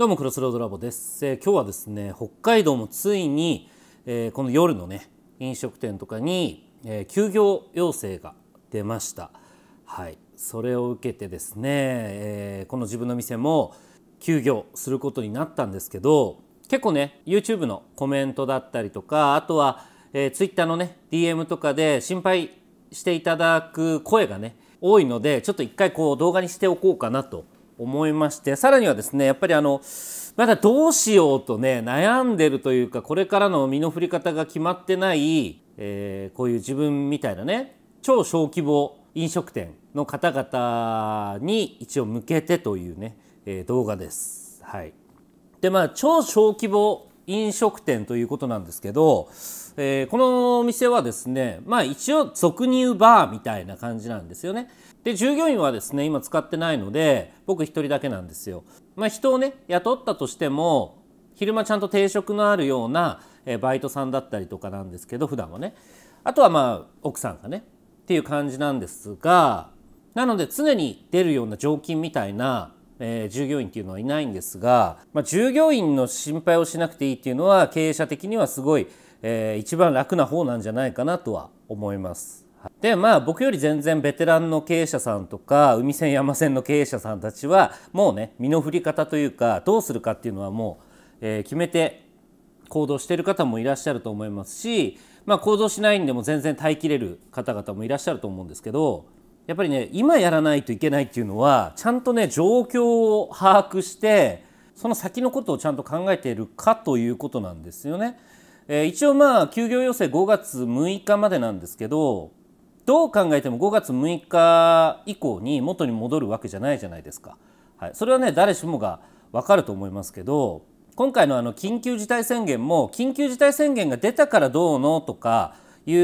どうもクロスロードラボです、えー、今日はですね北海道もついに、えー、この夜のね飲食店とかに、えー、休業要請が出ましたはいそれを受けてですね、えこの自分の店も休業することになったんですけど結構ね YouTube のコメントだったりとかあとは、え Twitter のね DM とかで心配していただく声がね多いのでちょっと一回こう動画にしておこうかなと思いましてさらにはですねやっぱりあのまだどうしようとね悩んでるというかこれからの身の振り方が決まってない、えー、こういう自分みたいなね超小規模飲食店の方々に一応向けてというね、えー、動画です。はい、でまあ超小規模飲食店ということなんですけど、えー、このお店はですねまあ一応俗入バーみたいな感じなんですよね。で従業員はですね今使ってないので僕1人だけなんですよ。まあ、人をね雇ったとしても昼間ちゃんと定職のあるようなバイトさんだったりとかなんですけど普段はねあとはまあ奥さんがねっていう感じなんですがなので常に出るような常勤みたいな、えー、従業員っていうのはいないんですが、まあ、従業員の心配をしなくていいっていうのは経営者的にはすごい、えー、一番楽な方なんじゃないかなとは思います。でまあ僕より全然ベテランの経営者さんとか海線山線の経営者さんたちはもうね身の振り方というかどうするかっていうのはもう、えー、決めて行動してる方もいらっしゃると思いますし、まあ、行動しないんでも全然耐えきれる方々もいらっしゃると思うんですけどやっぱりね今やらないといけないっていうのはちゃんとね状況を把握してその先のことをちゃんと考えているかということなんですよね。えー、一応まあ休業要請5月6日までなんですけどどう考えても5月6日以降に元に戻るわけじゃないじゃないですか。はい、それはね誰しもがわかると思いますけど今回のあの緊急事態宣言も緊急事態宣言が出たからどうのとかい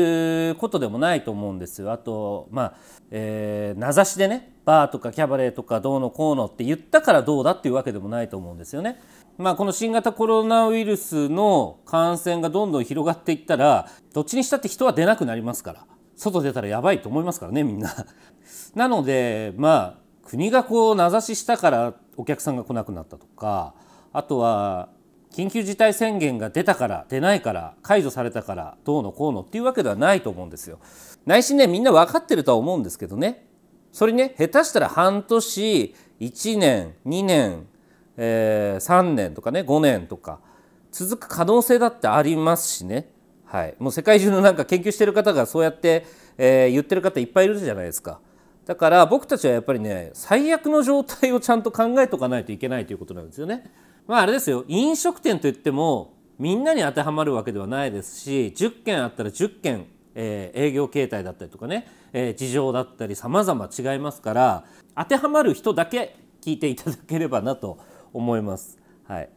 うことでもないと思うんですよ。あとまあ、えー、名指しでねバーとかキャバレーとかどうのこうのって言ったからどうだっていうわけでもないと思うんですよね。まあ、この新型コロナウイルスの感染がどんどん広がっていったらどっちにしたって人は出なくなりますから。外出たらやばいと思いますからねみんな。なのでまあ国がこう名指ししたからお客さんが来なくなったとかあとは緊急事態宣言が出たから出ないから解除されたからどうのこうのっていうわけではないと思うんですよ。内心ねみんな分かってるとは思うんですけどねそれね下手したら半年1年2年、えー、3年とかね5年とか続く可能性だってありますしねはい、もう世界中のなんか研究してる方がそうやって、えー、言ってる方いっぱいいるじゃないですか。だから僕たちはやっぱりね最悪の状態をちゃんと考えとかないといけないということなんですよね。まああれですよ飲食店といってもみんなに当てはまるわけではないですし10件あったら10件、えー、営業形態だったりとかね、えー、事情だったり様々違いますから当てはまる人だけ聞いていただければなと思います。はい、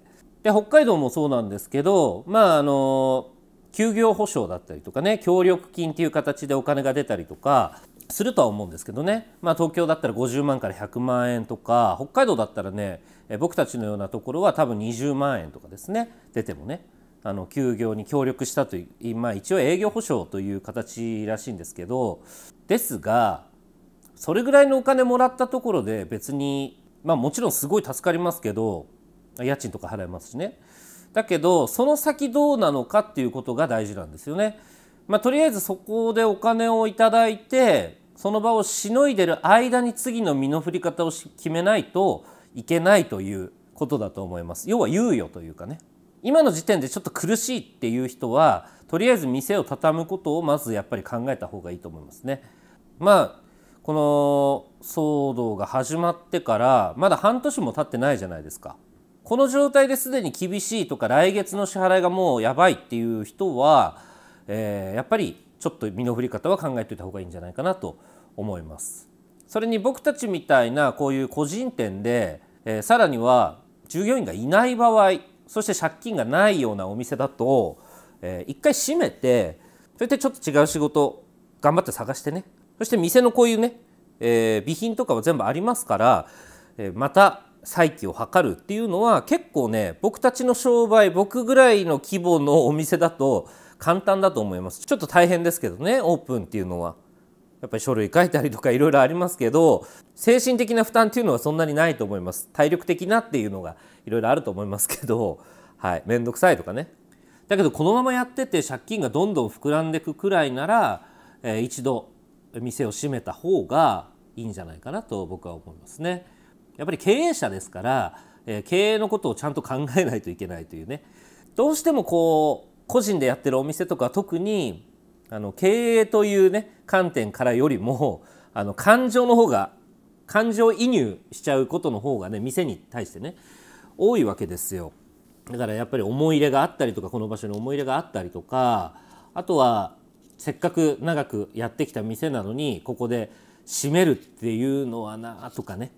で北海道もそうなんですけどまああの休業保障だったりとかね協力金っていう形でお金が出たりとかするとは思うんですけどね、まあ、東京だったら50万から100万円とか北海道だったらね僕たちのようなところは多分20万円とかですね出てもねあの休業に協力したという、まあ、一応営業保障という形らしいんですけどですがそれぐらいのお金もらったところで別に、まあ、もちろんすごい助かりますけど家賃とか払いますしねだけどその先どうなのかっていうことが大事なんですよね。まあ、とりあえずそこでお金をいただいてその場をしのいでる間に次の身の振り方を決めないといけないということだと思います。要は猶予というかね今の時点でちょっと苦しいっていう人はとりあえず店を畳むことをまずやっぱり考えた方がいいと思いますね。まあこの騒動が始まってからまだ半年も経ってないじゃないですか。この状態ですでに厳しいとか来月の支払いがもうやばいっていう人は、えー、やっぱりちょっと身の振り方は考えておいた方がいいんじゃないかなと思います。それに僕たちみたいなこういう個人店で、えー、さらには従業員がいない場合そして借金がないようなお店だと、えー、一回閉めてそれでちょっと違う仕事頑張って探してねそして店のこういうね、えー、備品とかは全部ありますから、えー、また再起を図るっていうのは結構ね僕たちの商売僕ぐらいの規模のお店だと簡単だと思いますちょっと大変ですけどねオープンっていうのはやっぱり書類書いたりとかいろいろありますけど精神的な負担っていうのはそんなにないと思います体力的なっていうのがいろいろあると思いますけどはい面倒くさいとかねだけどこのままやってて借金がどんどん膨らんでいくくらいなら、えー、一度店を閉めた方がいいんじゃないかなと僕は思いますね。やっぱり経営者ですから、えー、経営のことをちゃんと考えないといけないというねどうしてもこう個人でやってるお店とか特にあの経営というね観点からよりもあの感情の方が感情移入しちゃうことの方がね店に対してね多いわけですよだからやっぱり思い入れがあったりとかこの場所に思い入れがあったりとかあとはせっかく長くやってきた店なのにここで閉めるっていうのはなとかね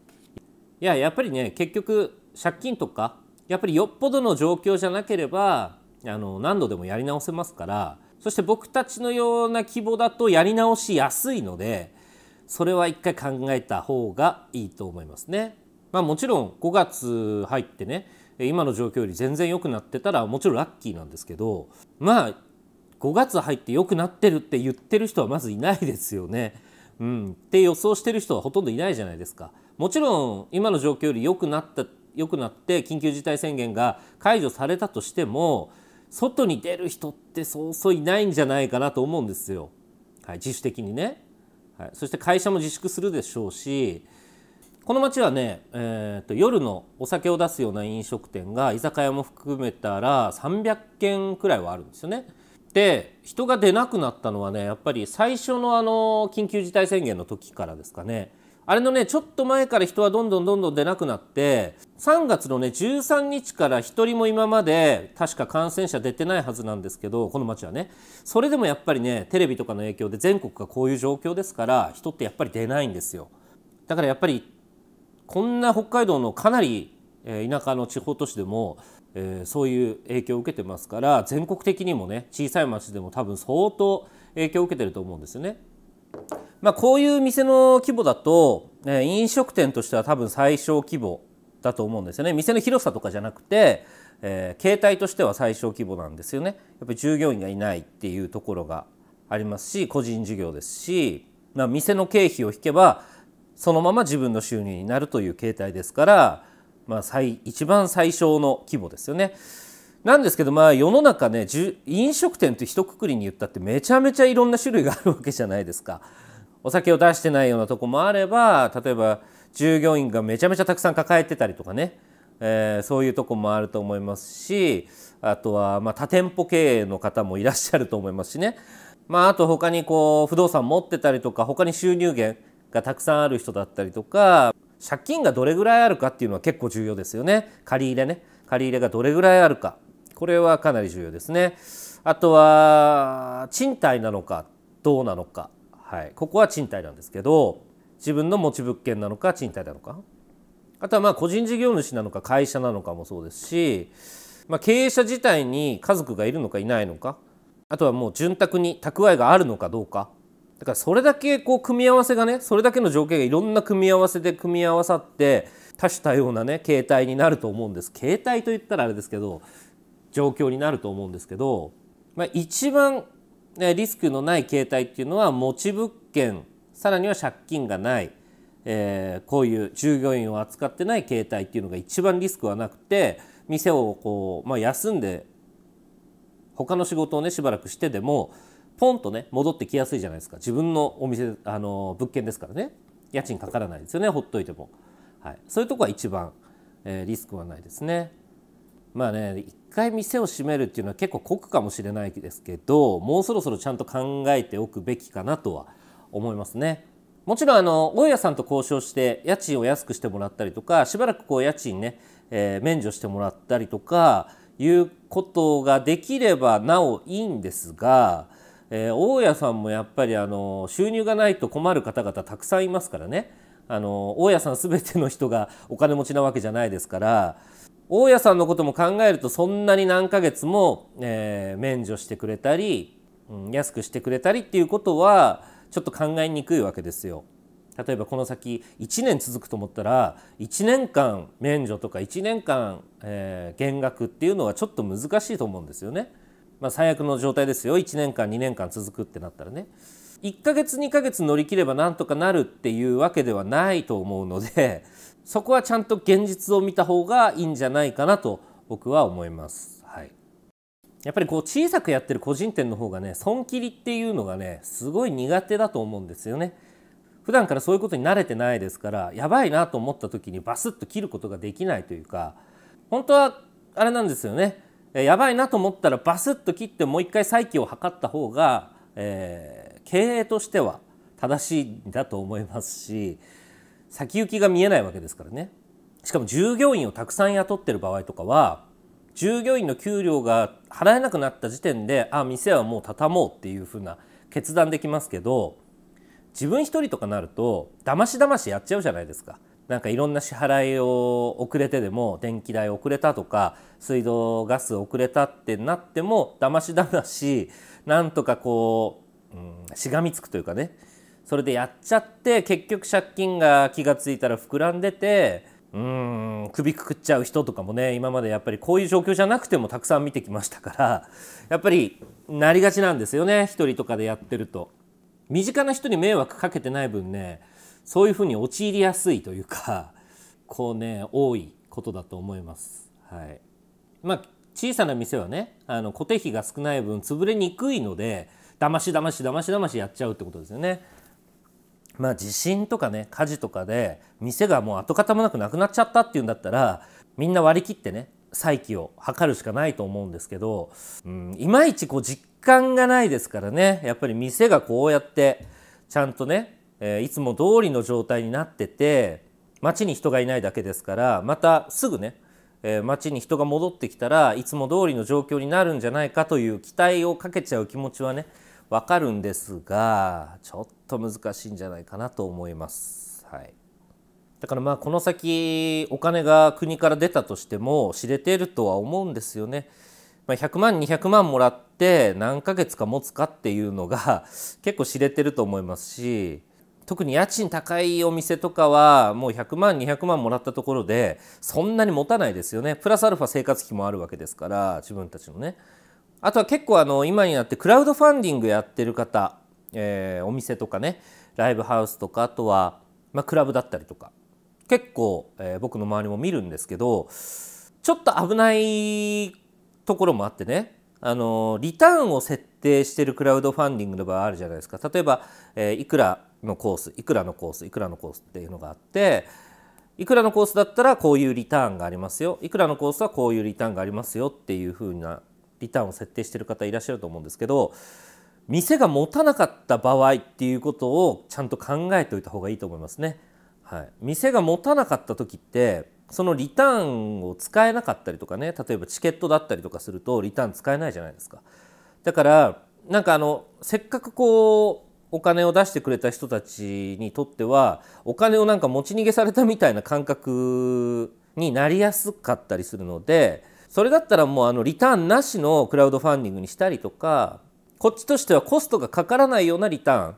いややっぱりね結局借金とかやっぱりよっぽどの状況じゃなければあの何度でもやり直せますからそして僕たちのような規模だとやり直しやすいのでそれは一回考えた方がいいと思いますね。まあ、もちろん5月入ってね今の状況より全然良くなってたらもちろんラッキーなんですけどまあ5月入って良くなってるって言ってる人はまずいないですよね。うん、って予想してる人はほとんどいないじゃないですか。もちろん今の状況より良くなった良くなって緊急事態宣言が解除されたとしても外に出る人ってそうそういないんじゃないかなと思うんですよ、はい、自主的にね、はい、そして会社も自粛するでしょうしこの町はね、えーと、夜のお酒を出すような飲食店が居酒屋も含めたら300軒くらいはあるんですよね。で人が出なくなったのはねやっぱり最初のあの緊急事態宣言の時からですかねあれのねちょっと前から人はどんどんどんどん出なくなって3月のね13日から1人も今まで確か感染者出てないはずなんですけどこの町はねそれでもやっぱりねテレビとかの影響で全国がこういう状況ですから人ってやっぱり出ないんですよだからやっぱりこんな北海道のかなり田舎の地方都市でも、えー、そういう影響を受けてますから全国的にもね小さい町でも多分相当影響を受けてると思うんですよね。まあ、こういう店の規模だと、え飲食店としては多分最小規模だと思うんですよね店の広さとかじゃなくて、えー、携帯としては最小規模なんですよねやっぱり従業員がいないっていうところがありますし個人事業ですし、まあ、店の経費を引けばそのまま自分の収入になるという形態ですから、まあ最一番最小の規模ですよね。なんですけどまあ世の中ね飲食店って一括りに言ったってめちゃめちゃいろんな種類があるわけじゃないですか。お酒を出してないようなとこもあれば例えば従業員がめちゃめちゃたくさん抱えてたりとかね、えー、そういうとこもあると思いますしあとはまあ多店舗経営の方もいらっしゃると思いますしね、まあ、あと他にこう不動産持ってたりとか他に収入源がたくさんある人だったりとか借金がどれぐらいあるかっていうのは結構重要ですよね借り入れね借り入れがどれぐらいあるかこれはかなり重要ですねあとは賃貸なのかどうなのか、はい、ここは賃貸なんですけど自分の持ち物件なのか賃貸なのかあとはまあ個人事業主なのか会社なのかもそうですし、まあ、経営者自体に家族がいるのかいないのかあとはもう潤沢に蓄えがあるのかどうかだからそれだけこう組み合わせがねそれだけの条件がいろんな組み合わせで組み合わさって多種多様なね携帯になると思うんです携帯といったらあれですけど状況になると思うんですけど、まあ、一番リスクのない形態っていうのは持ち物件さらには借金がない、えー、こういう従業員を扱ってない形態っていうのが一番リスクはなくて店をこう、まあ、休んで他の仕事をねしばらくしてでもポンとね戻ってきやすいじゃないですか自分のお店あの物件ですからね家賃かからないですよねほっといても、はい、そういうとこは一番、えー、リスクはないですね。まあね一回店を閉めるっていうのは結構酷かもしれないですけどもうそろそろちゃんと考えておくべきかなとは思いますね。もちろんあの大家さんと交渉して家賃を安くしてもらったりとかしばらくこう家賃ね、えー、免除してもらったりとかいうことができればなおいいんですが、えー、大家さんもやっぱりあの収入がないと困る方々たくさんいますからねあの大家さん全ての人がお金持ちなわけじゃないですから大家さんのことも考えるとそんなに何ヶ月も、えー、免除してくれたり、うん、安くしてくれたりっていうことはちょっと考えにくいわけですよ。例えばこの先1年続くと思ったら1年間免除とか1年間、えー、減額っていうのはちょっと難しいと思うんですよね。まあ、最悪の状態ですよ1年間2年間続くってなったらね。1ヶ月2ヶ月乗り切ればなんとかなるっていうわけではないと思うのでそこはちゃんと現実を見た方がいいんじゃないかなと僕は思います。はい、やっぱりこう小さくやってる個人店の方がね損切りっていうのがねすごい苦手だと思うんですよね。普段からそういうことに慣れてないですからやばいなと思った時にバスッと切ることができないというか本当はあれなんですよねやばいなと思ったらバスッと切ってもう一回再起を図った方が、えー、経営としては正しいんだと思いますし先行きが見えないわけですからねしかも従業員をたくさん雇ってる場合とかは従業員の給料が払えなくなった時点であ店はもう畳もうっていうふうな決断できますけど自分一人とかなるとだましだましやっちゃうじゃないですか。なんかいろんな支払いを遅れてでも電気代遅れたとか水道ガス遅れたってなってもだましだましなんとかこう、うん、しがみつくというかねそれでやっちゃって結局借金が気が付いたら膨らんでてうん首くくっちゃう人とかもね今までやっぱりこういう状況じゃなくてもたくさん見てきましたからやっぱりなりがちなんですよね一人とかでやってると。身近な人に迷惑かけてない分ねそういうふうに陥りやすいというかこうね多いことだと思います。はいまあ、小さな店はねあの固定費が少ない分潰れにくいのでだましだましだましだましやっちゃうってことですよね。まあ地震とかね火事とかで店がもう跡形もなくなくなっちゃったっていうんだったらみんな割り切ってね再起を図るしかないと思うんですけど、うん、いまいちこう実感がないですからねやっぱり店がこうやってちゃんとね、えー、いつも通りの状態になってて街に人がいないだけですからまたすぐね、えー、街に人が戻ってきたらいつも通りの状況になるんじゃないかという期待をかけちゃう気持ちはねわかるんですがちょっと難しいんじゃないかなと思います。はい、だからまあこの先お金が国から出たとしても知れているとは思うんですよね。まあ、100万200万もらって何ヶ月か持つかっていうのが結構知れてると思いますし特に家賃高いお店とかはもう100万200万もらったところでそんなに持たないですよねプラスアルファ生活費もあるわけですから自分たちのね。あとは結構あの今になってクラウドファンディングやってる方、えー、お店とかねライブハウスとかあとは、まあ、クラブだったりとか結構、えー、僕の周りも見るんですけどちょっと危ないところもあってねあのリターンを設定してるクラウドファンディングの場合あるじゃないですか例えば、えー、いくらのコースいくらのコースいくらのコースっていうのがあっていくらのコースだったらこういうリターンがありますよいくらのコースはこういうリターンがありますよっていう風なリターンを設定してる方いらっしゃると思うんですけど店が持たなかった場合っていうことをちゃんと考えておいた方がいいと思いますね。はい、店が持たなかった時ってそのリターンを使えなかったりとかね例えばチケットだったりとかするとリターン使えないじゃないですか。だからなんかあのせっかくこうお金を出してくれた人たちにとってはお金をなんか持ち逃げされたみたいな感覚になりやすかったりするのでそれだったらもうあのリターンなしのクラウドファンディングにしたりとかこっちとしてはコストがかからないようなリターン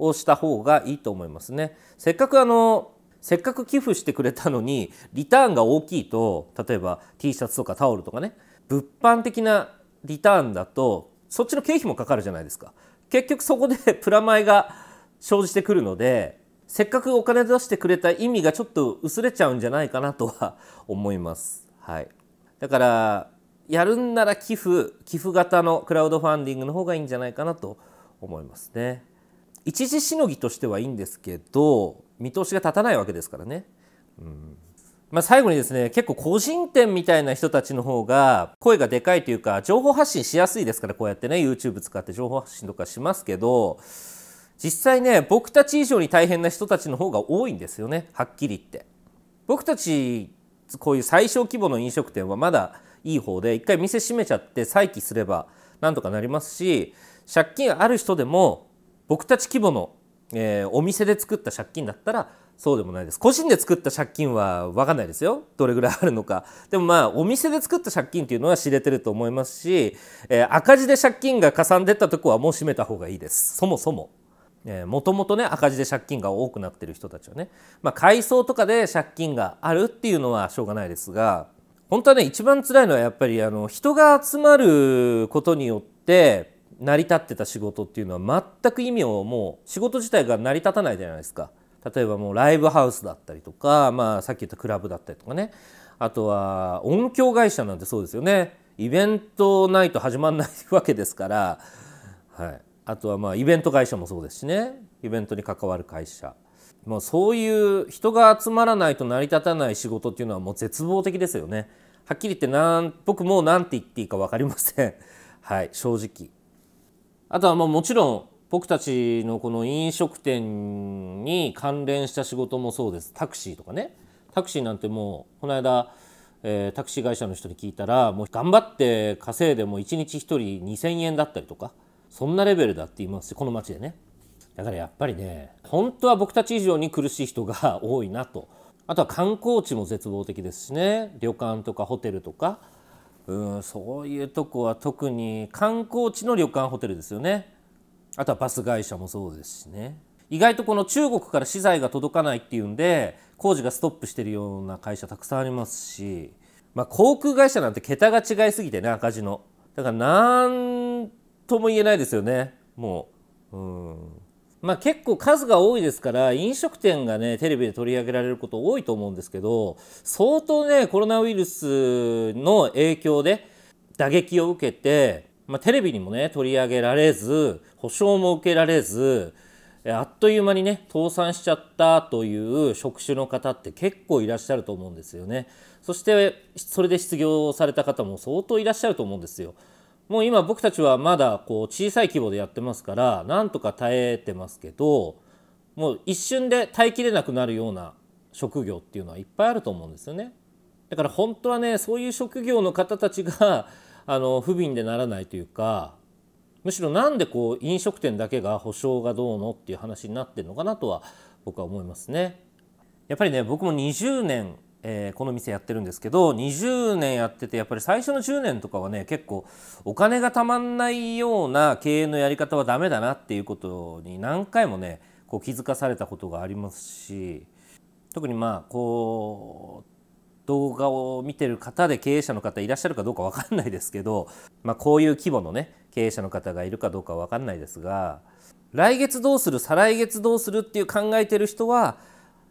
をした方がいいと思いますね。せっかくあのせっかく寄付してくれたのにリターンが大きいと例えば T シャツとかタオルとかね物販的なリターンだとそっちの経費もかかるじゃないですか結局そこで プラマイが生じてくるのでせっかくお金出してくれた意味がちょっと薄れちゃうんじゃないかなとは思います。はいだからやるんなら寄付寄付型のクラウドファンディングの方がいいんじゃないかなと思いますね一時しのぎとしてはいいんですけど見通しが立たないわけですからね、うんまあ、最後にですね結構個人店みたいな人たちの方が声がでかいというか情報発信しやすいですからこうやってね YouTube 使って情報発信とかしますけど実際ね僕たち以上に大変な人たちの方が多いんですよねはっきり言って。僕たちこういう最小規模の飲食店はまだいい方で一回店閉めちゃって再起すればなんとかなりますし借金ある人でも僕たち規模の、えー、お店で作った借金だったらそうでもないです個人で作った借金は分かんないですよどれぐらいあるのかでもまあお店で作った借金っていうのは知れてると思いますし、えー、赤字で借金がかさんでったとこはもう閉めた方がいいですそもそも。もともとね赤字で借金が多くなってる人たちはね、まあ、改装とかで借金があるっていうのはしょうがないですが本当はね一番辛いのはやっぱりあの人が集まることによって成り立ってた仕事っていうのは全く意味をもう仕事自体が成り立たないじゃないですか例えばもうライブハウスだったりとか、まあ、さっき言ったクラブだったりとかねあとは音響会社なんてそうですよねイベントないと始まんないわけですから、はい、あとはまあイベント会社もそうですしねイベントに関わる会社、もうそういう人が集まらないと成り立たない仕事っていうのはもう絶望的ですよねはっきり言ってなん僕もう何て言っていいか分かりません はい正直あとはまあもちろん僕たちのこの飲食店に関連した仕事もそうですタクシーとかねタクシーなんてもうこの間、えー、タクシー会社の人に聞いたらもう頑張って稼いでも1日1人2,000円だったりとかそんなレベルだって言いますしこの町でねだからやっぱりね本当は僕たち以上に苦しい人が多いなとあとは観光地も絶望的ですしね旅館とかホテルとかうんそういうとこは特に観光地の旅館ホテルですよねあとはバス会社もそうですしね意外とこの中国から資材が届かないっていうんで工事がストップしてるような会社たくさんありますし、まあ、航空会社なんて桁が違いすぎてね赤字のだからとも言えないですよねもううんまあ結構数が多いですから飲食店がねテレビで取り上げられること多いと思うんですけど相当ねコロナウイルスの影響で打撃を受けて、まあ、テレビにもね取り上げられず補償も受けられずあっという間にね倒産しちゃったという職種の方って結構いらっしゃると思うんですよねそしてそれで失業された方も相当いらっしゃると思うんですよもう今僕たちはまだこう小さい規模でやってますからなんとか耐えてますけどもう一瞬で耐えきれなくなるような職業っていうのはいっぱいあると思うんですよね。だから本当はねそういう職業の方たちが あの不憫でならないというかむしろなんでこう飲食店だけが保証がどうのっていう話になってるのかなとは僕は思いますね。やっぱりね僕も20年えー、この店やってるんですけど20年やっててやっぱり最初の10年とかはね結構お金がたまんないような経営のやり方はダメだなっていうことに何回もねこう気づかされたことがありますし特にまあこう動画を見てる方で経営者の方いらっしゃるかどうか分かんないですけど、まあ、こういう規模のね経営者の方がいるかどうか分かんないですが来月どうする再来月どうするっていう考えてる人は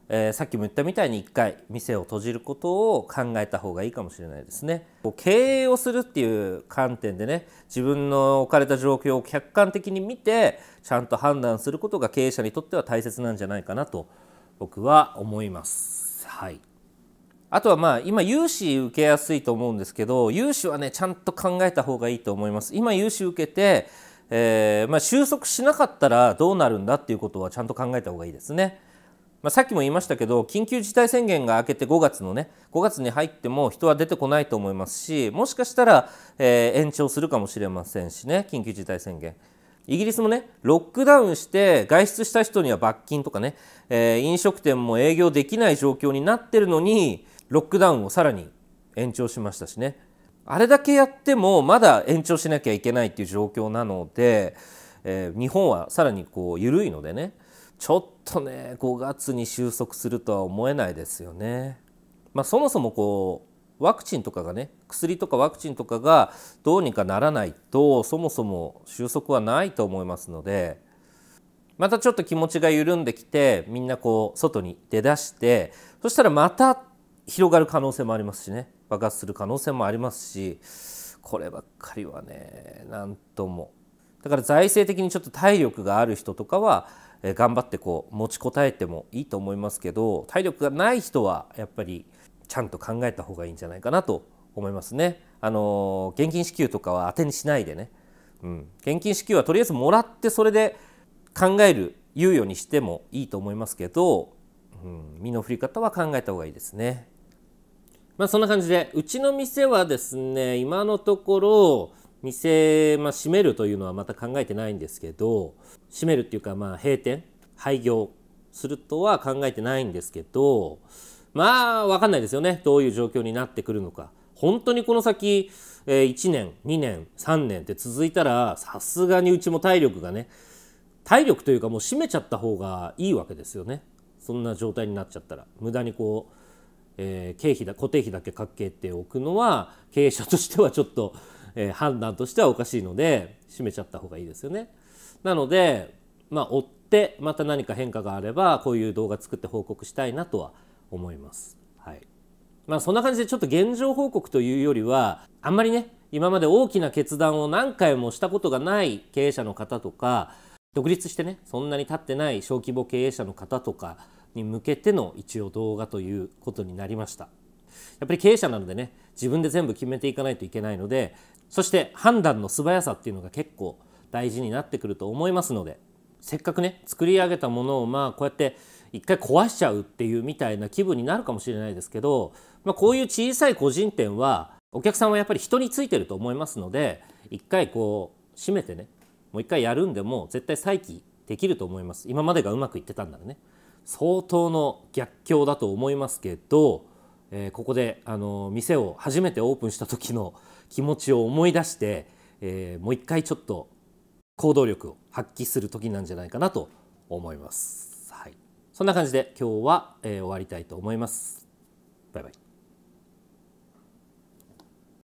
えー、さっきも言ったみたいに1回店を閉じることを考えた方がいいかもしれないですね。こう経営をするっていう観点でね自分の置かれた状況を客観的に見てちゃんと判断することが経営者にとっては大切なんじゃないかなと僕は思います。はい、あとはまあ今融資受けやすいと思うんですけど融資はねちゃんと考えた方がいいと思います。今融資受けて、えー、まあ、収束しなかったらどうなるんだっていうことはちゃんと考えた方がいいですね。まあ、さっきも言いましたけど緊急事態宣言が明けて5月のね5月に入っても人は出てこないと思いますしもしかしたら、えー、延長するかもしれませんしね緊急事態宣言。イギリスもねロックダウンして外出した人には罰金とかね、えー、飲食店も営業できない状況になってるのにロックダウンをさらに延長しましたしねあれだけやってもまだ延長しなきゃいけないっていう状況なので、えー、日本はさらにこう緩いのでねちょっとね5月に収束するとは思えないですよね。まあ、そもそもこうワクチンとかがね薬とかワクチンとかがどうにかならないとそもそも収束はないと思いますのでまたちょっと気持ちが緩んできてみんなこう外に出だしてそしたらまた広がる可能性もありますしね爆発する可能性もありますしこればっかりはね何ともだから財政的にちょっと体力がある人とかは頑張ってこう持ちこたえてもいいと思いますけど体力がない人はやっぱりちゃんと考えた方がいいんじゃないかなと思いますね。あの現金支給とかは当てにしないでね、うん、現金支給はとりあえずもらってそれで考える猶予にしてもいいと思いますけど、うん、身の振り方は考えた方がいいですね。まあ、そんな感じでうちの店はですね今のところ店、まあ、閉めるというのはまた考えてないんですけど閉めるっていうかまあ閉店廃業するとは考えてないんですけどまあ分かんないですよねどういう状況になってくるのか本当にこの先、え1年2年3年って続いたらさすがにうちも体力がね体力というかもう閉めちゃった方がいいわけですよねそんな状態になっちゃったら無駄にこう、えー、経費だ固定費だけかけておくのは経営者としてはちょっとえー、判断としてはおかしいので閉めちゃった方がいいですよね。なので、まあ、追ってまた何か変化があればこういう動画作って報告したいなとは思います。はいまあ、そんな感じでちょっと現状報告というよりはあんまりね今まで大きな決断を何回もしたことがない経営者の方とか独立してねそんなに立ってない小規模経営者の方とかに向けての一応動画ということになりましたやっぱり経営者なのでね自分で全部決めていかないといけないのでそして判断の素早さっていうのが結構大事になってくると思いますのでせっかくね作り上げたものをまあこうやって一回壊しちゃうっていうみたいな気分になるかもしれないですけど、まあ、こういう小さい個人店はお客さんはやっぱり人についてると思いますので一回こう閉めてねもう一回やるんでも絶対再起できると思います今までがうまくいってたんだらね相当の逆境だと思いますけど、えー、ここであの店を初めてオープンした時の気持ちを思い出して、えー、もう一回ちょっと行動力を発揮する時なんじゃないかなと思います。はい、そんな感じで今日は、えー、終わりたいと思います。バイバイ